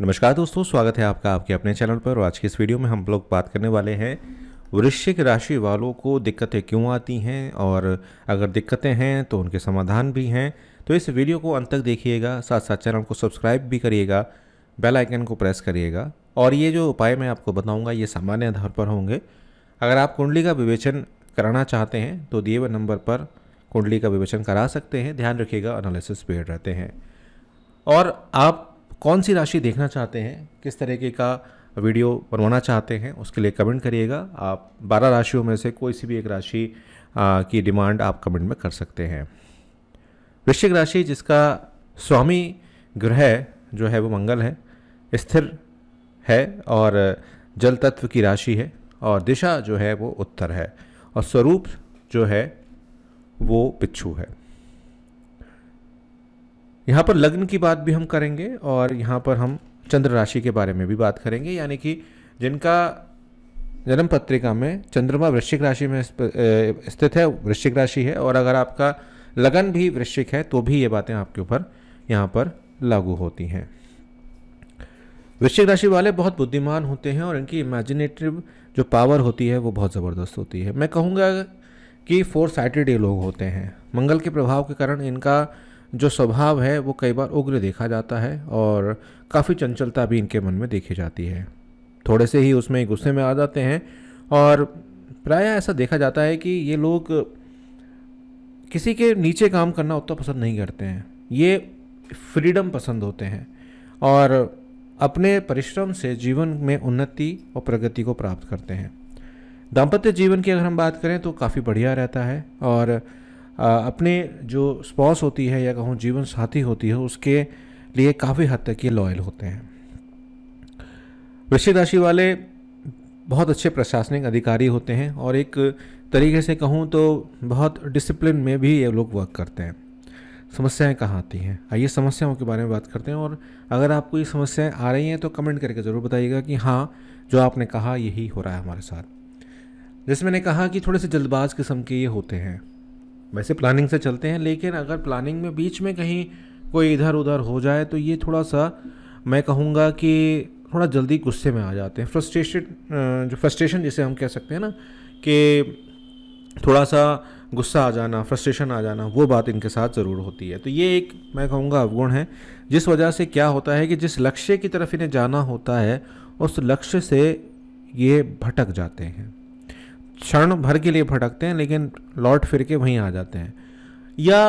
नमस्कार दोस्तों स्वागत है आपका आपके अपने चैनल पर और आज के इस वीडियो में हम लोग बात करने वाले हैं वृश्चिक राशि वालों को दिक्कतें क्यों आती हैं और अगर दिक्कतें हैं तो उनके समाधान भी हैं तो इस वीडियो को अंत तक देखिएगा साथ साथ चैनल को सब्सक्राइब भी करिएगा बेल आइकन को प्रेस करिएगा और ये जो उपाय मैं आपको बताऊँगा ये सामान्य आधार पर होंगे अगर आप कुंडली का विवेचन कराना चाहते हैं तो दिए हुए नंबर पर कुंडली का विवेचन करा सकते हैं ध्यान रखिएगा एनालिसिस पेड रहते हैं और आप कौन सी राशि देखना चाहते हैं किस तरीके का वीडियो बनवाना चाहते हैं उसके लिए कमेंट करिएगा आप बारह राशियों में से कोई सी भी एक राशि की डिमांड आप कमेंट में कर सकते हैं वृश्चिक राशि जिसका स्वामी ग्रह जो है वो मंगल है स्थिर है और जल तत्व की राशि है और दिशा जो है वो उत्तर है और स्वरूप जो है वो पिच्छू है यहाँ पर लग्न की बात भी हम करेंगे और यहाँ पर हम चंद्र राशि के बारे में भी बात करेंगे यानी कि जिनका जन्म पत्रिका में चंद्रमा वृश्चिक राशि में स्थित है वृश्चिक राशि है और अगर आपका लगन भी वृश्चिक है तो भी ये बातें आपके ऊपर यहाँ पर लागू होती हैं वृश्चिक राशि वाले बहुत बुद्धिमान होते हैं और इनकी इमेजिनेटिव जो पावर होती है वो बहुत ज़बरदस्त होती है मैं कहूँगा कि फोर साइटेड ये लोग होते हैं मंगल के प्रभाव के कारण इनका जो स्वभाव है वो कई बार उग्र देखा जाता है और काफ़ी चंचलता भी इनके मन में देखी जाती है थोड़े से ही उसमें गुस्से में आ जाते हैं और प्राय ऐसा देखा जाता है कि ये लोग किसी के नीचे काम करना उतना पसंद नहीं करते हैं ये फ्रीडम पसंद होते हैं और अपने परिश्रम से जीवन में उन्नति और प्रगति को प्राप्त करते हैं दाम्पत्य जीवन की अगर हम बात करें तो काफ़ी बढ़िया रहता है और अपने जो स्पॉस होती है या कहूँ जीवन साथी होती है उसके लिए काफ़ी हद तक ये लॉयल होते हैं वृश्चिक राशि वाले बहुत अच्छे प्रशासनिक अधिकारी होते हैं और एक तरीके से कहूँ तो बहुत डिसिप्लिन में भी ये लोग वर्क करते हैं समस्याएं कहाँ आती हैं आइए समस्याओं के बारे में बात करते हैं और अगर आपको ये समस्याएं आ रही हैं तो कमेंट करके ज़रूर बताइएगा कि हाँ जो आपने कहा यही हो रहा है हमारे साथ जैसे मैंने कहा कि थोड़े से जल्दबाज किस्म के ये होते हैं वैसे प्लानिंग से चलते हैं लेकिन अगर प्लानिंग में बीच में कहीं कोई इधर उधर हो जाए तो ये थोड़ा सा मैं कहूँगा कि थोड़ा जल्दी गुस्से में आ जाते हैं फ्रस्ट्रेशन जो फ्रस्ट्रेशन जिसे हम कह सकते हैं ना कि थोड़ा सा गुस्सा आ जाना फ्रस्ट्रेशन आ जाना वो बात इनके साथ ज़रूर होती है तो ये एक मैं कहूँगा अवगुण है जिस वजह से क्या होता है कि जिस लक्ष्य की तरफ इन्हें जाना होता है उस लक्ष्य से ये भटक जाते हैं क्षण भर के लिए भटकते हैं लेकिन लौट फिर के वहीं आ जाते हैं या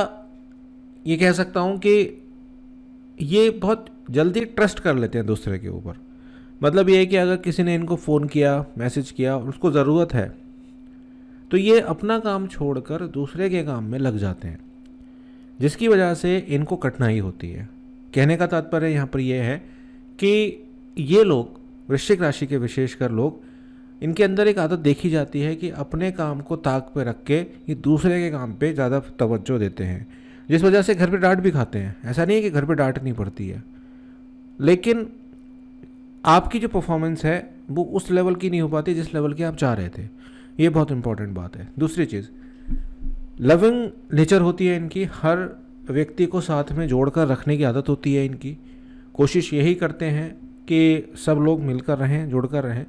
ये कह सकता हूँ कि ये बहुत जल्दी ट्रस्ट कर लेते हैं दूसरे के ऊपर मतलब ये है कि अगर किसी ने इनको फ़ोन किया मैसेज किया और उसको ज़रूरत है तो ये अपना काम छोड़कर दूसरे के काम में लग जाते हैं जिसकी वजह से इनको कठिनाई होती है कहने का तात्पर्य यहाँ पर यह है कि ये लोग वृश्चिक राशि के विशेषकर लोग इनके अंदर एक आदत देखी जाती है कि अपने काम को ताक पर रख के ये दूसरे के काम पर ज़्यादा तवज्जो देते हैं जिस वजह से घर पर डांट भी खाते हैं ऐसा नहीं है कि घर पर डांट नहीं पड़ती है लेकिन आपकी जो परफॉर्मेंस है वो उस लेवल की नहीं हो पाती जिस लेवल की आप चाह रहे थे ये बहुत इंपॉर्टेंट बात है दूसरी चीज़ लविंग नेचर होती है इनकी हर व्यक्ति को साथ में जोड़ कर रखने की आदत होती है इनकी कोशिश यही करते हैं कि सब लोग मिलकर रहें जुड़ कर रहें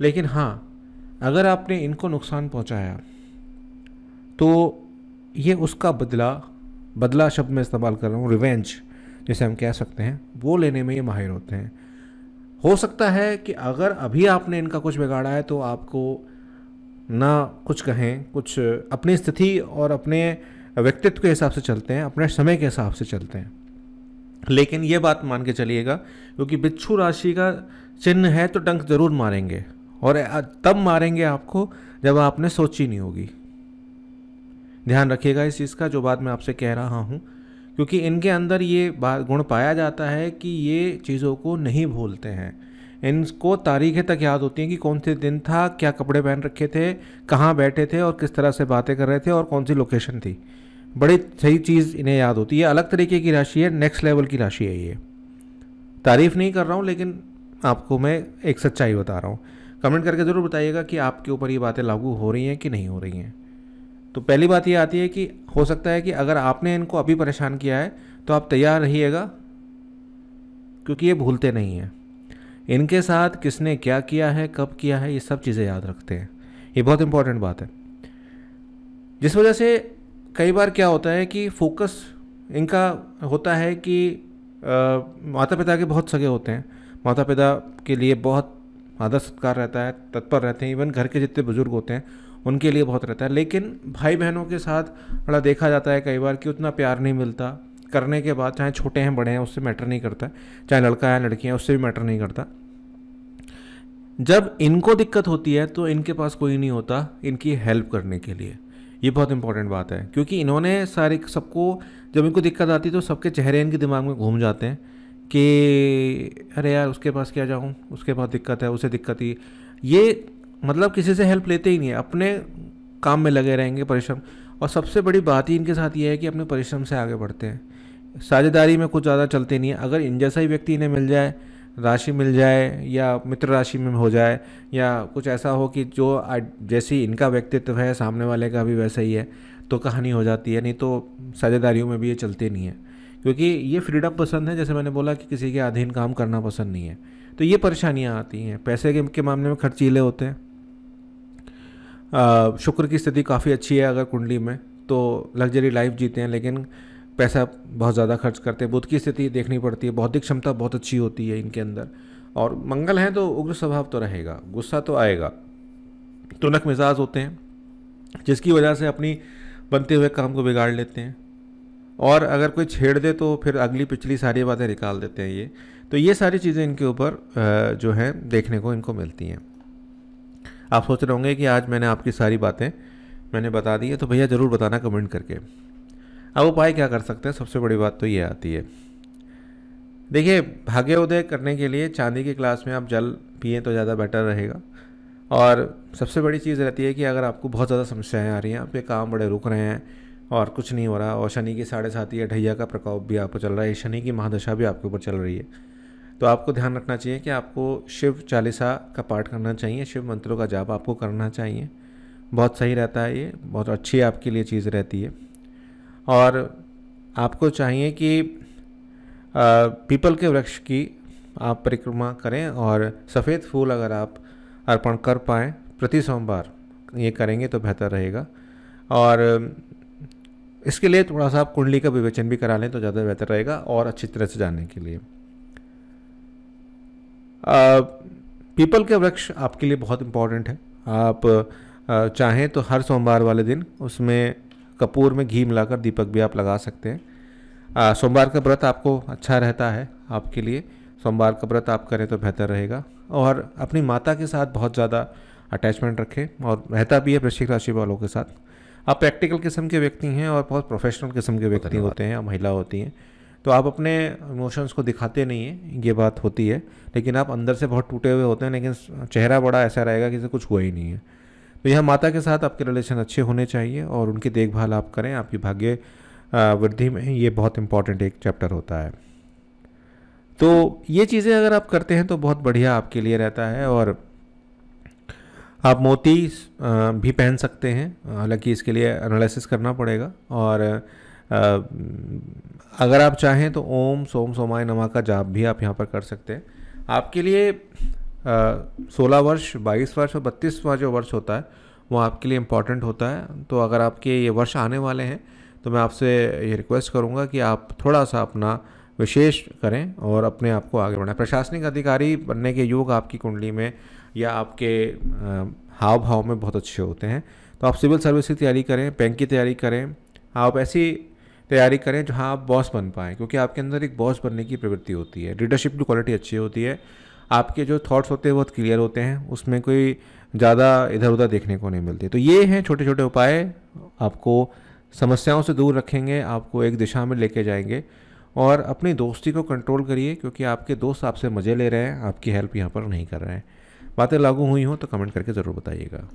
लेकिन हाँ अगर आपने इनको नुकसान पहुँचाया तो ये उसका बदला बदला शब्द में इस्तेमाल कर रहा हूँ रिवेंज जिसे हम कह सकते हैं वो लेने में ये माहिर होते हैं हो सकता है कि अगर अभी आपने इनका कुछ बिगाड़ा है तो आपको ना कुछ कहें कुछ अपनी स्थिति और अपने व्यक्तित्व के हिसाब से चलते हैं अपने समय के हिसाब से चलते हैं लेकिन ये बात मान के चलिएगा क्योंकि बिच्छू राशि का चिन्ह है तो डंक ज़रूर मारेंगे और तब मारेंगे आपको जब आपने सोची नहीं होगी ध्यान रखिएगा इस चीज़ का जो बात मैं आपसे कह रहा हूँ क्योंकि इनके अंदर ये बात गुण पाया जाता है कि ये चीज़ों को नहीं भूलते हैं इनको तारीखें तक याद होती हैं कि कौन से दिन था क्या कपड़े पहन रखे थे कहाँ बैठे थे और किस तरह से बातें कर रहे थे और कौन सी लोकेशन थी बड़ी सही चीज़ इन्हें याद होती है अलग तरीके की राशि है नेक्स्ट लेवल की राशि है ये तारीफ़ नहीं कर रहा हूँ लेकिन आपको मैं एक सच्चाई बता रहा हूँ कमेंट करके ज़रूर बताइएगा कि आपके ऊपर ये बातें लागू हो रही हैं कि नहीं हो रही हैं तो पहली बात ये आती है कि हो सकता है कि अगर आपने इनको अभी परेशान किया है तो आप तैयार रहिएगा क्योंकि ये भूलते नहीं हैं इनके साथ किसने क्या किया है कब किया है ये सब चीज़ें याद रखते हैं ये बहुत इंपॉर्टेंट बात है जिस वजह से कई बार क्या होता है कि फोकस इनका होता है कि माता पिता के बहुत सगे होते हैं माता पिता के लिए बहुत आदर सत्कार रहता है तत्पर रहते हैं इवन घर के जितने बुजुर्ग होते हैं उनके लिए बहुत रहता है लेकिन भाई बहनों के साथ बड़ा देखा जाता है कई बार कि उतना प्यार नहीं मिलता करने के बाद चाहे छोटे हैं बड़े हैं उससे मैटर नहीं करता है चाहे लड़का है लड़की है उससे भी मैटर नहीं करता जब इनको दिक्कत होती है तो इनके पास कोई नहीं होता इनकी हेल्प करने के लिए ये बहुत इंपॉर्टेंट बात है क्योंकि इन्होंने सारे सबको जब इनको दिक्कत आती है तो सबके चेहरे इनके दिमाग में घूम जाते हैं कि अरे यार उसके पास क्या जाऊँ उसके पास दिक्कत है उसे दिक्कत ही ये मतलब किसी से हेल्प लेते ही नहीं है अपने काम में लगे रहेंगे परिश्रम और सबसे बड़ी बात ही इनके साथ ये है कि अपने परिश्रम से आगे बढ़ते हैं साझेदारी में कुछ ज़्यादा चलते नहीं है अगर इन जैसा ही व्यक्ति इन्हें मिल जाए राशि मिल जाए या मित्र राशि में हो जाए या कुछ ऐसा हो कि जो जैसी इनका व्यक्तित्व है सामने वाले का भी वैसा ही है तो कहानी हो जाती है नहीं तो साझेदारियों में भी ये चलते नहीं है क्योंकि ये फ्रीडम पसंद है जैसे मैंने बोला कि किसी के अधीन काम करना पसंद नहीं है तो ये परेशानियाँ आती हैं पैसे के, के मामले में खर्चीले होते हैं शुक्र की स्थिति काफ़ी अच्छी है अगर कुंडली में तो लग्जरी लाइफ जीते हैं लेकिन पैसा बहुत ज़्यादा खर्च करते हैं बुद्ध की स्थिति देखनी पड़ती है बौद्धिक क्षमता बहुत अच्छी होती है इनके अंदर और मंगल हैं तो उग्र स्वभाव तो रहेगा गुस्सा तो आएगा तुनक तो मिजाज होते हैं जिसकी वजह से अपनी बनते हुए काम को बिगाड़ लेते हैं और अगर कोई छेड़ दे तो फिर अगली पिछली सारी बातें निकाल देते हैं ये तो ये सारी चीज़ें इनके ऊपर जो है देखने को इनको मिलती हैं आप सोच रहे होंगे कि आज मैंने आपकी सारी बातें मैंने बता दी है तो भैया ज़रूर बताना कमेंट करके अब उपाय क्या कर सकते हैं सबसे बड़ी बात तो ये आती है देखिए भाग्योदय करने के लिए चांदी के क्लास में आप जल पिए तो ज़्यादा बेटर रहेगा और सबसे बड़ी चीज़ रहती है कि अगर आपको बहुत ज़्यादा समस्याएं आ रही हैं आपके काम बड़े रुक रहे हैं और कुछ नहीं हो रहा और शनि के साढ़े सात या ढैया का प्रकोप भी आपको चल रहा है शनि की महादशा भी आपके ऊपर चल रही है तो आपको ध्यान रखना चाहिए कि आपको शिव चालीसा का पाठ करना चाहिए शिव मंत्रों का जाप आपको करना चाहिए बहुत सही रहता है ये बहुत अच्छी आपके लिए चीज़ रहती है और आपको चाहिए कि पीपल के वृक्ष की आप परिक्रमा करें और सफ़ेद फूल अगर आप अर्पण कर पाएँ प्रति सोमवार ये करेंगे तो बेहतर रहेगा और इसके लिए थोड़ा सा आप कुंडली का विवेचन भी करा लें तो ज़्यादा बेहतर रहेगा और अच्छी तरह से जानने के लिए पीपल के वृक्ष आपके लिए बहुत इम्पॉर्टेंट है आप चाहें तो हर सोमवार वाले दिन उसमें कपूर में घी मिलाकर दीपक भी आप लगा सकते हैं सोमवार का व्रत आपको अच्छा रहता है आपके लिए सोमवार का व्रत आप करें तो बेहतर रहेगा और अपनी माता के साथ बहुत ज़्यादा अटैचमेंट रखें और रहता भी है वृश्चिक राशि वालों के साथ आप प्रैक्टिकल किस्म के व्यक्ति हैं और बहुत प्रोफेशनल किस्म के व्यक्ति होते हैं महिला होती हैं तो आप अपने इमोशंस को दिखाते नहीं हैं ये बात होती है लेकिन आप अंदर से बहुत टूटे हुए होते हैं लेकिन चेहरा बड़ा ऐसा रहेगा कि इसे कुछ हुआ ही नहीं है तो यह माता के साथ आपके रिलेशन अच्छे होने चाहिए और उनकी देखभाल आप करें आपकी भाग्य वृद्धि में ये बहुत इंपॉर्टेंट एक चैप्टर होता है तो ये चीज़ें अगर आप करते हैं तो बहुत बढ़िया आपके लिए रहता है और आप मोती भी पहन सकते हैं हालांकि इसके लिए एनालिसिस करना पड़ेगा और अगर आप चाहें तो ओम सोम सोमाय नमा का जाप भी आप यहाँ पर कर सकते हैं आपके लिए सोलह वर्ष बाईस वर्ष और बत्तीसवा जो वर्ष होता है वो आपके लिए इम्पॉर्टेंट होता है तो अगर आपके ये वर्ष आने वाले हैं तो मैं आपसे ये रिक्वेस्ट करूँगा कि आप थोड़ा सा अपना विशेष करें और अपने आप को आगे बढ़ाएं प्रशासनिक अधिकारी बनने के योग आपकी कुंडली में या आपके हाव भाव में बहुत अच्छे होते हैं तो आप सिविल सर्विस की तैयारी करें बैंक की तैयारी करें आप ऐसी तैयारी करें जहाँ आप बॉस बन पाएँ क्योंकि आपके अंदर एक बॉस बनने की प्रवृत्ति होती है लीडरशिप की क्वालिटी अच्छी होती है आपके जो थॉट्स होते हैं बहुत क्लियर होते हैं उसमें कोई ज़्यादा इधर उधर देखने को नहीं मिलती तो ये हैं छोटे छोटे उपाय आपको समस्याओं से दूर रखेंगे आपको एक दिशा में लेके जाएंगे और अपनी दोस्ती को कंट्रोल करिए क्योंकि आपके दोस्त आपसे मज़े ले रहे हैं आपकी हेल्प यहाँ पर नहीं कर रहे हैं बातें लागू हुई हों तो कमेंट करके ज़रूर बताइएगा